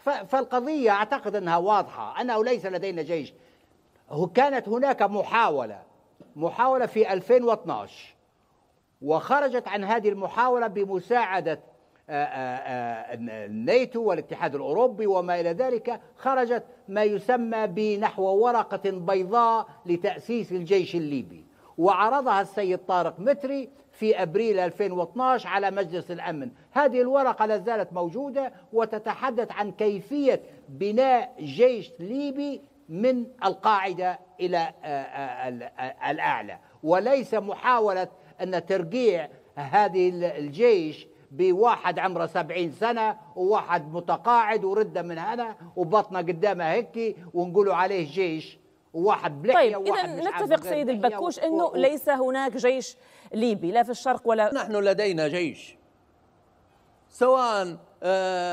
فالقضية أعتقد أنها واضحة أنه ليس لدينا جيش كانت هناك محاولة محاولة في 2012 وخرجت عن هذه المحاولة بمساعدة آه، آه، آه، الناتو والاتحاد الأوروبي وما إلى ذلك خرجت ما يسمى بنحو ورقة بيضاء لتأسيس الجيش الليبي وعرضها السيد طارق متري في أبريل 2012 على مجلس الأمن هذه الورقة لا زالت موجودة وتتحدث عن كيفية بناء جيش ليبي من القاعدة إلى آه، آه، آه، الأعلى وليس محاولة أن ترقيع هذه الجيش بواحد عمره سبعين سنة وواحد متقاعد وردة من هنا وبطنه قدامه هيك ونقولوا عليه جيش وواحد بلحية طيب إذا نتفق سيد البكوش أنه و... ليس هناك جيش ليبي لا في الشرق ولا نحن لدينا جيش سواء آه